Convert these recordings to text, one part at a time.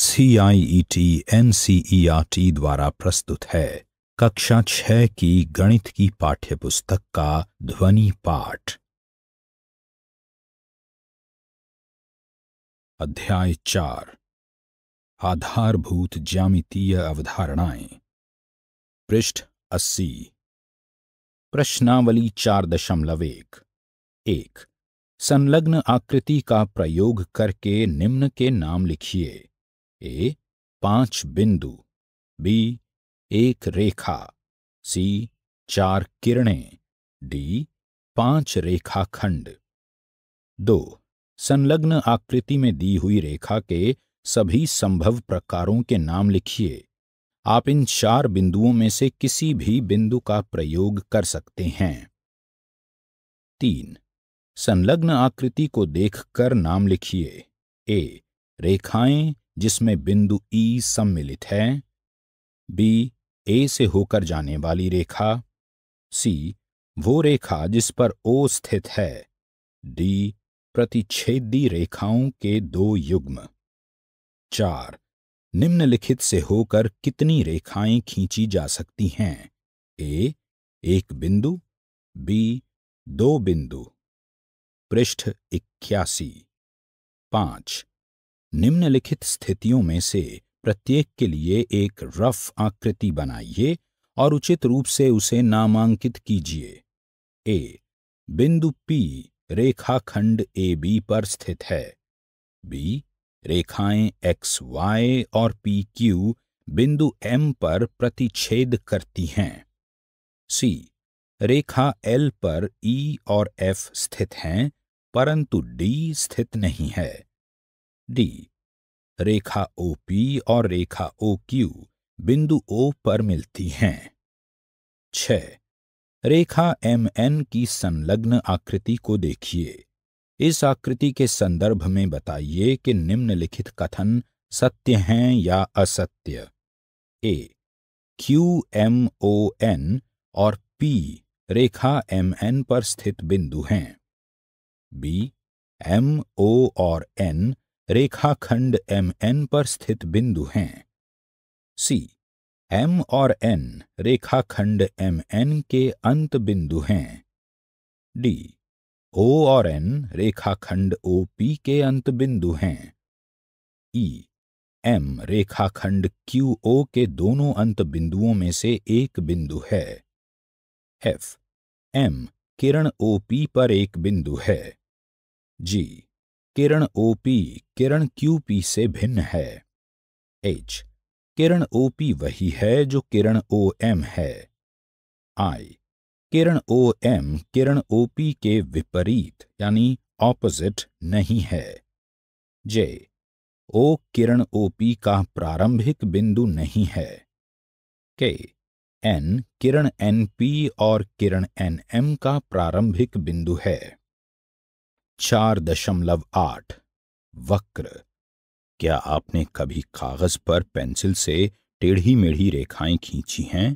CIET NCERT e e द्वारा प्रस्तुत है कक्षा छह की गणित की पाठ्यपुस्तक का ध्वनि पाठ अध्याय चार आधारभूत ज्यामितीय अवधारणाएं पृष्ठ अस्सी प्रश्नावली चार दशमलव एक एक संलग्न आकृति का प्रयोग करके निम्न के नाम लिखिए ए पांच बिंदु बी एक रेखा सी चार किरणें डी पांच रेखाखंड दो संलग्न आकृति में दी हुई रेखा के सभी संभव प्रकारों के नाम लिखिए आप इन चार बिंदुओं में से किसी भी बिंदु का प्रयोग कर सकते हैं तीन संलग्न आकृति को देखकर नाम लिखिए ए रेखाएं जिसमें बिंदु ई सम्मिलित है बी ए से होकर जाने वाली रेखा सी वो रेखा जिस पर ओ स्थित है डी प्रतिच्छेदी रेखाओं के दो युग्म चार निम्नलिखित से होकर कितनी रेखाएं खींची जा सकती हैं ए एक बिंदु बी दो बिंदु पृष्ठ इक्यासी पांच निम्नलिखित स्थितियों में से प्रत्येक के लिए एक रफ आकृति बनाइए और उचित रूप से उसे नामांकित कीजिए ए बिंदु पी रेखाखंड ए बी पर स्थित है बी रेखाएं एक्स वाई और पी क्यू बिंदु एम पर प्रतिच्छेद करती हैं सी रेखा एल पर ई e और एफ स्थित हैं परंतु डी स्थित नहीं है डी रेखा ओ पी और रेखा ओ क्यू बिंदु ओ पर मिलती हैं छ रेखा एम एन की संलग्न आकृति को देखिए इस आकृति के संदर्भ में बताइए कि निम्नलिखित कथन सत्य हैं या असत्य A Q M O N और पी रेखा एम एन पर स्थित बिंदु हैं बी एम ओ और एन रेखाखंड एम एन पर स्थित बिंदु हैं सी एम और एन रेखाखंड एम एन के अंत बिंदु हैं डी ओ और एन रेखाखंड ओ पी के अंत बिंदु हैं ई e, एम रेखाखंड क्यू ओ के दोनों अंत बिंदुओं में से एक बिंदु है एफ एम किरण ओ पी पर एक बिंदु है जी किरण ओपी किरण क्यूपी से भिन्न है एच किरण ओपी वही है जो किरण एम है आई किरण एम किरण ओपी के विपरीत यानी ऑपोजिट नहीं है जे ओ किरण ओपी का प्रारंभिक बिंदु नहीं है के एन किरण एनपी और किरण एनएम का प्रारंभिक बिंदु है चार दशमलव आठ वक्र क्या आपने कभी कागज पर पेंसिल से टेढ़ी मेढ़ी रेखाएं खींची हैं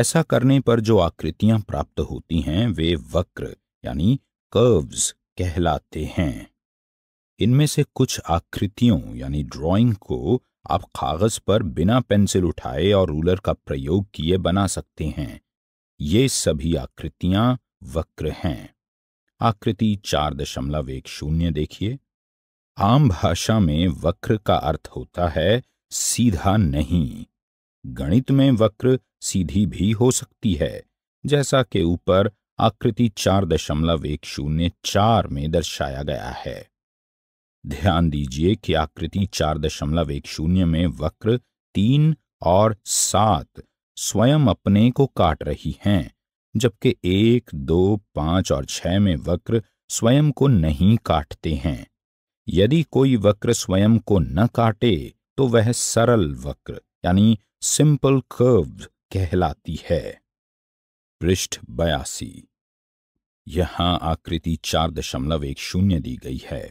ऐसा करने पर जो आकृतियां प्राप्त होती हैं वे वक्र यानी कर्व्स कहलाते हैं इनमें से कुछ आकृतियों यानी ड्राइंग को आप कागज पर बिना पेंसिल उठाए और रूलर का प्रयोग किए बना सकते हैं ये सभी आकृतियां वक्र हैं आकृति चार दशमलव एक शून्य देखिए आम भाषा में वक्र का अर्थ होता है सीधा नहीं गणित में वक्र सीधी भी हो सकती है जैसा कि ऊपर आकृति चार दशमलव एक शून्य चार में दर्शाया गया है ध्यान दीजिए कि आकृति चार दशमलव एक शून्य में वक्र तीन और सात स्वयं अपने को काट रही हैं जबकि एक दो पांच और छह में वक्र स्वयं को नहीं काटते हैं यदि कोई वक्र स्वयं को न काटे तो वह सरल वक्र यानी सिंपल कर्व कहलाती है पृष्ठ बयासी यहां आकृति चार दशमलव एक शून्य दी गई है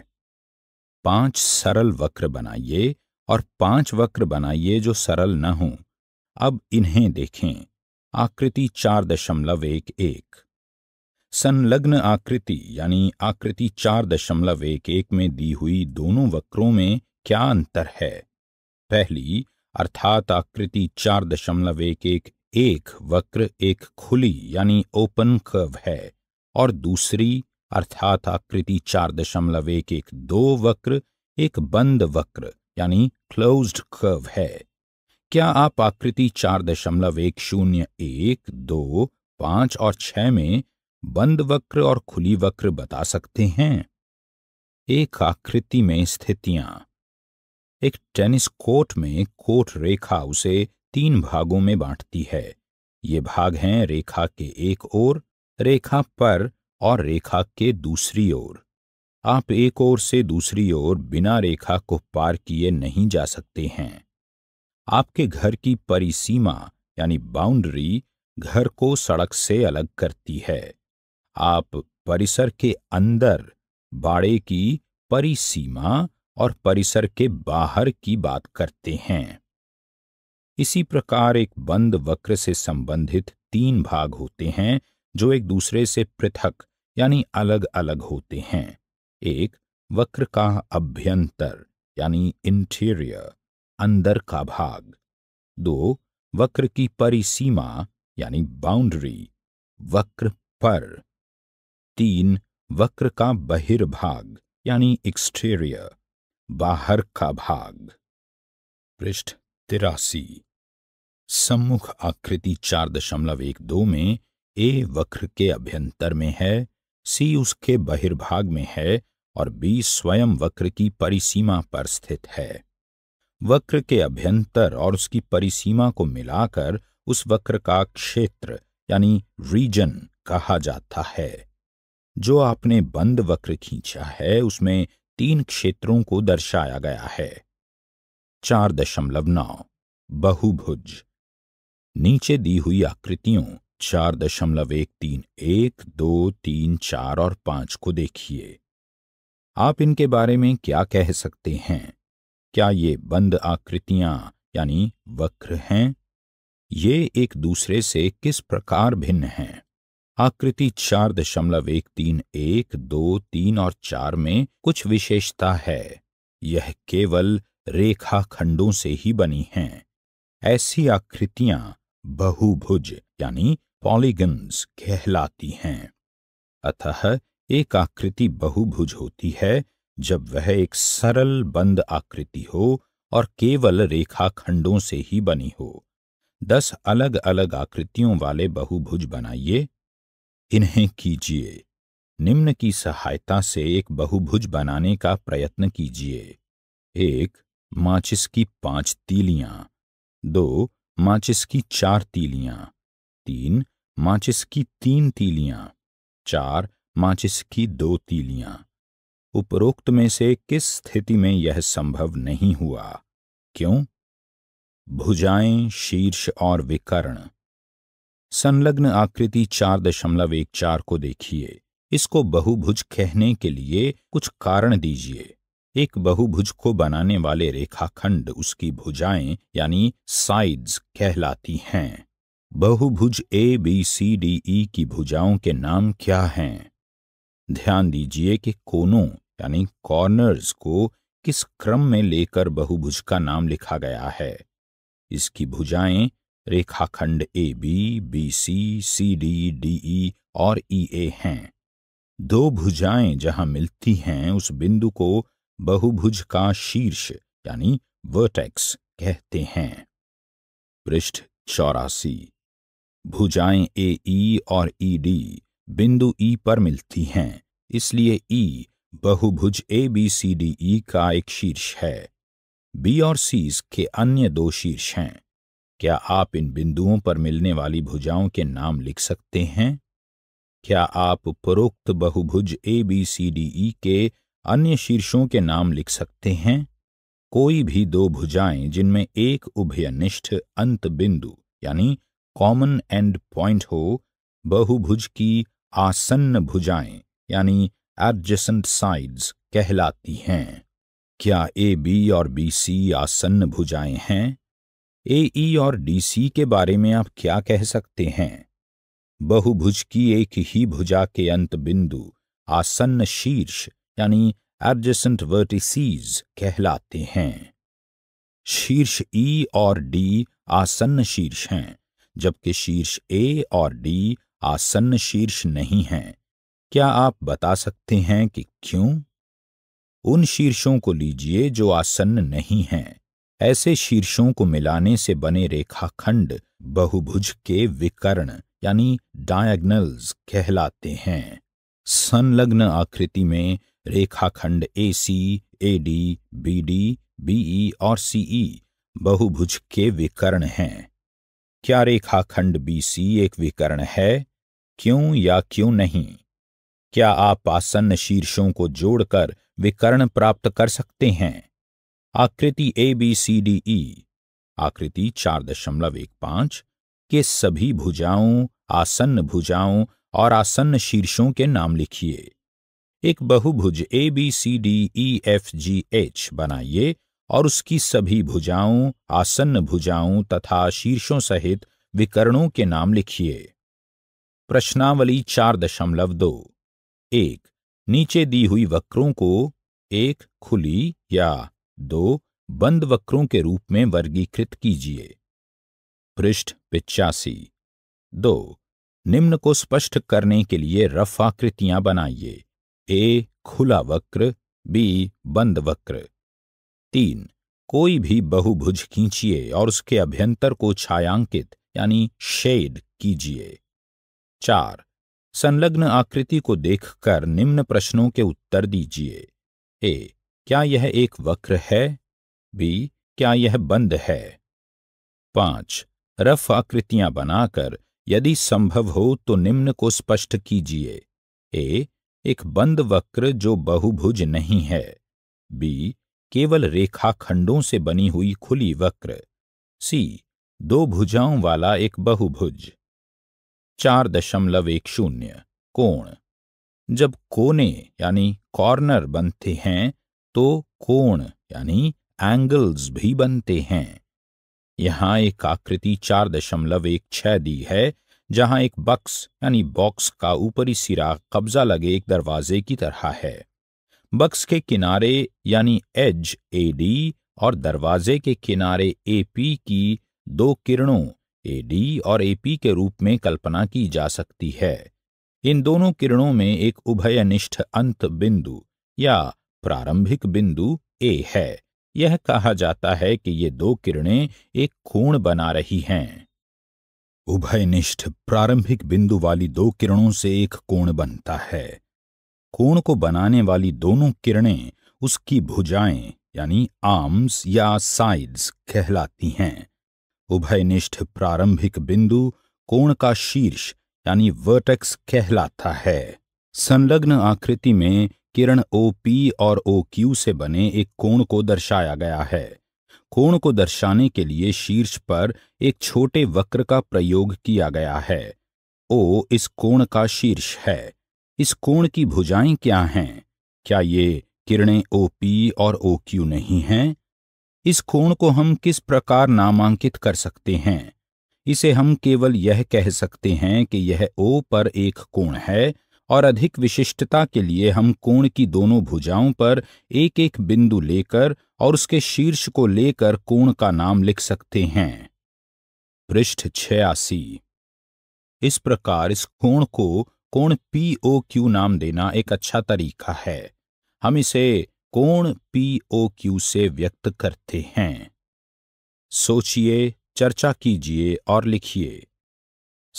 पांच सरल वक्र बनाइए और पांच वक्र बनाइए जो सरल न हो अब इन्हें देखें आकृति चार दशमलव एक एक संलग्न आकृति यानी आकृति चार दशमलव एक एक में दी हुई दोनों वक्रों में क्या अंतर है पहली अर्थात आकृति चार दशमलव एक एक एक वक्र एक खुली यानी ओपन कर्व है और दूसरी अर्थात आकृति चार दशमलव एक एक दो वक्र एक बंद वक्र यानी क्लोज्ड कर्व है क्या आप आकृति चार दशमलव एक शून्य एक दो पांच और छह में बंद वक्र और खुली वक्र बता सकते हैं एक आकृति में स्थितियां एक टेनिस कोर्ट में कोट रेखा उसे तीन भागों में बांटती है ये भाग हैं रेखा के एक ओर रेखा पर और रेखा के दूसरी ओर आप एक ओर से दूसरी ओर बिना रेखा को पार किए नहीं जा सकते हैं आपके घर की परिसीमा यानी बाउंड्री घर को सड़क से अलग करती है आप परिसर के अंदर बाड़े की परिसीमा और परिसर के बाहर की बात करते हैं इसी प्रकार एक बंद वक्र से संबंधित तीन भाग होते हैं जो एक दूसरे से पृथक यानी अलग अलग होते हैं एक वक्र का अभ्यंतर यानी इंटीरियर अंदर का भाग दो वक्र की परिसीमा यानी बाउंड्री वक्र पर तीन वक्र का बहिर्भाग यानी एक्सटेरियर बाहर का भाग पृष्ठ तिरासी सम्मुख आकृति चार दशमलव एक दो में ए वक्र के अभ्यंतर में है सी उसके बहिर्भाग में है और बी स्वयं वक्र की परिसीमा पर स्थित है वक्र के अभ्यंतर और उसकी परिसीमा को मिलाकर उस वक्र का क्षेत्र यानी रीजन कहा जाता है जो आपने बंद वक्र खींचा है उसमें तीन क्षेत्रों को दर्शाया गया है चार दशमलव नौ बहुभुज नीचे दी हुई आकृतियों चार दशमलव एक तीन एक दो तीन चार और पांच को देखिए आप इनके बारे में क्या कह सकते हैं क्या ये बंद आकृतियां यानी वक्र हैं ये एक दूसरे से किस प्रकार भिन्न हैं आकृति चार दशमलव एक तीन एक दो तीन और चार में कुछ विशेषता है यह केवल रेखा खंडों से ही बनी हैं ऐसी आकृतियां बहुभुज यानी पॉलीगन्स कहलाती हैं अतः एक आकृति बहुभुज होती है जब वह एक सरल बंद आकृति हो और केवल रेखाखंडों से ही बनी हो दस अलग अलग आकृतियों वाले बहुभुज बनाइए इन्हें कीजिए निम्न की सहायता से एक बहुभुज बनाने का प्रयत्न कीजिए एक माचिस की पांच तीलियां दो माचिस की चार तीलियां तीन माचिस की तीन तीलियां चार माचिस की दो तीलियां उपरोक्त में से किस स्थिति में यह संभव नहीं हुआ क्यों भुजाएं शीर्ष और विकर्ण संलग्न आकृति चार दशमलव एक चार को देखिए इसको बहुभुज कहने के लिए कुछ कारण दीजिए एक बहुभुज को बनाने वाले रेखाखंड उसकी भुजाएं यानी साइड्स कहलाती हैं बहुभुज ए बी सी डी ई की भुजाओं के नाम क्या हैं ध्यान दीजिए कि कोनों यानी कॉर्नर्स को किस क्रम में लेकर बहुभुज का नाम लिखा गया है इसकी भुजाएं रेखाखंड A B B C C D D E और ई e, ए हैं दो भुजाएं जहां मिलती हैं उस बिंदु को बहुभुज का शीर्ष यानी वर्टेक्स कहते हैं पृष्ठ चौरासी भुजाएं ए ई e और ई e, डी बिंदु ई पर मिलती हैं इसलिए ई बहुभुज ए बी सी डी ई का एक शीर्ष है बी और सी के अन्य दो शीर्ष हैं क्या आप इन बिंदुओं पर मिलने वाली भुजाओं के नाम लिख सकते हैं क्या आप उपरोक्त बहुभुज ए बी सी डी ई के अन्य शीर्षों के नाम लिख सकते हैं कोई भी दो भुजाएं जिनमें एक उभयनिष्ठ अंत बिंदु यानी कॉमन एंड पॉइंट हो बहुभुज की आसन्न भुजाएं यानी एडजेसेंट साइड्स कहलाती हैं क्या ए बी और बी सी आसन्न भुजाएं हैं ए ई e और डी सी के बारे में आप क्या कह सकते हैं बहुभुज की एक ही भुजा के अंत बिंदु आसन्न शीर्ष यानी एडजेसेंट वर्टिसीज कहलाते हैं शीर्ष ई e और डी आसन्न शीर्ष हैं जबकि शीर्ष ए और डी आसन्न शीर्ष नहीं हैं क्या आप बता सकते हैं कि क्यों उन शीर्षों को लीजिए जो आसन्न नहीं हैं ऐसे शीर्षों को मिलाने से बने रेखाखंड बहुभुज के विकर्ण यानी डायग्नल्स कहलाते हैं संलग्न आकृति में रेखाखंड A C A D B D BE और सीई e बहुभुज के विकर्ण हैं क्या रेखाखंड बी सी एक विकर्ण है क्यों या क्यों नहीं क्या आप आसन्न शीर्षों को जोड़कर विकर्ण प्राप्त कर सकते हैं आकृति ए बी सी डी ई आकृति चार दशमलव एक पांच के सभी भुजाओं आसन्न भुजाओं और आसन्न शीर्षों के नाम लिखिए एक बहुभुज A B C D E F G H बनाइए और उसकी सभी भुजाओं आसन्न भुजाओं तथा शीर्षों सहित विकर्णों के नाम लिखिए प्रश्नावली चार दशमलव दो एक नीचे दी हुई वक्रों को एक खुली या दो बंद वक्रों के रूप में वर्गीकृत कीजिए पृष्ठ पिचासी दो निम्न को स्पष्ट करने के लिए रफ आकृतियां बनाइए ए खुला वक्र बी बंद वक्र तीन कोई भी बहुभुज खींचिए और उसके अभ्यंतर को छायांकित यानी शेड कीजिए चार संलग्न आकृति को देखकर निम्न प्रश्नों के उत्तर दीजिए ए क्या यह एक वक्र है बी क्या यह बंद है पांच रफ आकृतियां बनाकर यदि संभव हो तो निम्न को स्पष्ट कीजिए ए एक बंद वक्र जो बहुभुज नहीं है बी केवल रेखाखंडों से बनी हुई खुली वक्र सी दो भुजाओं वाला एक बहुभुज चार दशमलव एक शून्य कोण जब कोने यानी कॉर्नर बनते हैं तो कोण यानी एंगल्स भी बनते हैं यहाँ एक आकृति चार दशमलव एक छह दी है जहाँ एक बक्स यानी बॉक्स का ऊपरी सिरा कब्जा लगे एक दरवाजे की तरह है बक्स के किनारे यानी एज ए डी और दरवाजे के किनारे ए पी की दो किरणों एडी और एपी के रूप में कल्पना की जा सकती है इन दोनों किरणों में एक उभयनिष्ठ अंत बिंदु या प्रारंभिक बिंदु ए है यह कहा जाता है कि ये दो किरणें एक कोण बना रही हैं उभयनिष्ठ प्रारंभिक बिंदु वाली दो किरणों से एक कोण बनता है कोण को बनाने वाली दोनों किरणें उसकी भुजाएं यानी आर्म्स या साइड्स कहलाती हैं उभयनिष्ठ प्रारंभिक बिंदु कोण का शीर्ष यानी वर्टेक्स कहलाता है संलग्न आकृति में किरण ओ पी और ओ क्यू से बने एक कोण को दर्शाया गया है कोण को दर्शाने के लिए शीर्ष पर एक छोटे वक्र का प्रयोग किया गया है ओ इस कोण का शीर्ष है इस कोण की भुजाएं क्या हैं क्या ये किरणें ओ पी और ओ क्यू नहीं हैं इस कोण को हम किस प्रकार नामांकित कर सकते हैं इसे हम केवल यह कह सकते हैं कि यह ओ पर एक कोण है और अधिक विशिष्टता के लिए हम कोण की दोनों भुजाओं पर एक एक बिंदु लेकर और उसके शीर्ष को लेकर कोण का नाम लिख सकते हैं पृष्ठ छियासी इस प्रकार इस कोण को कोण पीओ क्यू नाम देना एक अच्छा तरीका है हम इसे कोण पी ओ क्यू से व्यक्त करते हैं सोचिए चर्चा कीजिए और लिखिए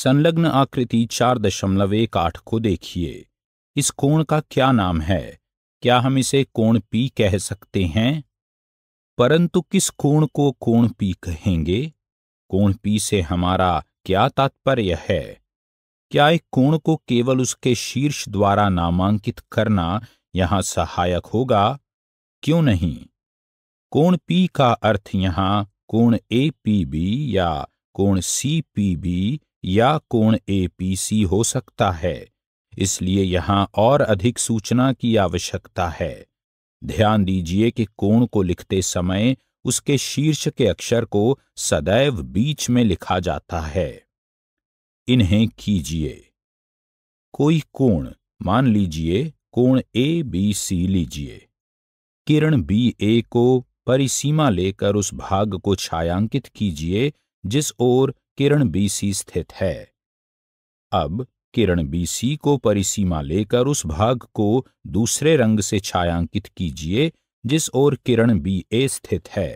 संलग्न आकृति चार दशमलव एक आठ को देखिए इस कोण का क्या नाम है क्या हम इसे कोण पी कह सकते हैं परंतु किस कोण को कोण पी कहेंगे कोण पी से हमारा क्या तात्पर्य है क्या एक कोण को केवल उसके शीर्ष द्वारा नामांकित करना यहां सहायक होगा क्यों नहीं कोण पी का अर्थ यहां कोण ए पी बी या कोण सी पी बी या कोण ए पी सी हो सकता है इसलिए यहां और अधिक सूचना की आवश्यकता है ध्यान दीजिए कि कोण को लिखते समय उसके शीर्ष के अक्षर को सदैव बीच में लिखा जाता है इन्हें कीजिए कोई कोण मान लीजिए कोण ए बी सी लीजिए किरण बी ए को परिसीमा लेकर उस भाग को छायांकित कीजिए जिस ओर किरण बी सी स्थित है अब किरण बी सी को परिसीमा लेकर उस भाग को दूसरे रंग से छायांकित कीजिए जिस ओर किरण बी ए स्थित है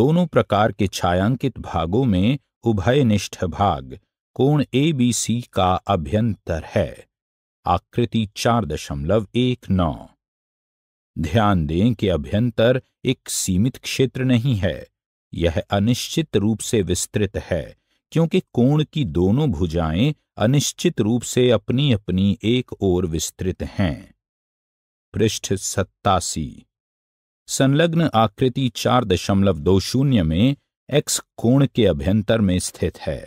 दोनों प्रकार के छायांकित भागों में उभयनिष्ठ भाग कोण ए बी सी का अभ्यंतर है आकृति चार दशमलव एक नौ ध्यान दें कि अभ्यंतर एक सीमित क्षेत्र नहीं है यह अनिश्चित रूप से विस्तृत है क्योंकि कोण की दोनों भुजाएं अनिश्चित रूप से अपनी अपनी एक ओर विस्तृत हैं पृष्ठ सत्तासी संलग्न आकृति चार दशमलव दो शून्य में एक्स कोण के अभ्यंतर में स्थित है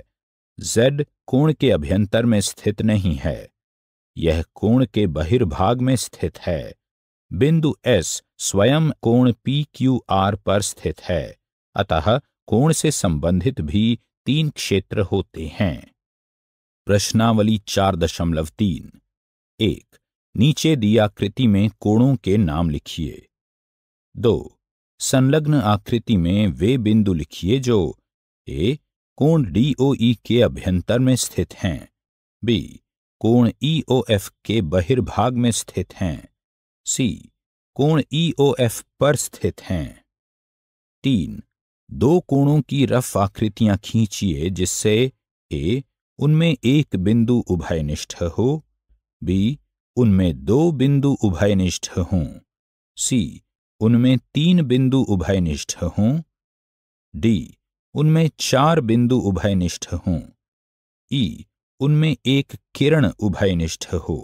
जेड कोण के अभ्यंतर में स्थित नहीं है यह कोण के बहिर्भाग में स्थित है बिंदु एस स्वयं कोण पी क्यू आर पर स्थित है अतः कोण से संबंधित भी तीन क्षेत्र होते हैं प्रश्नावली चार दशमलव तीन एक नीचे दी आकृति में कोणों के नाम लिखिए दो संलग्न आकृति में वे बिंदु लिखिए जो ए कोण डीओई के अभ्यंतर में स्थित हैं बी कोण एफ के बहिर्भाग में स्थित हैं सी कोण ईओएफ e पर स्थित हैं तीन दो कोणों की रफ आकृतियां खींचिए जिससे ए उनमें एक बिंदु उभयनिष्ठ हो बी उनमें दो बिंदु उभयनिष्ठ हों सी उनमें तीन बिंदु उभयनिष्ठ हों डी उनमें चार बिंदु उभयनिष्ठ हों ई उनमें एक किरण उभयनिष्ठ हो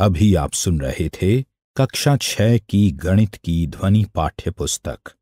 अभी आप सुन रहे थे कक्षा छह की गणित की ध्वनि पाठ्य पुस्तक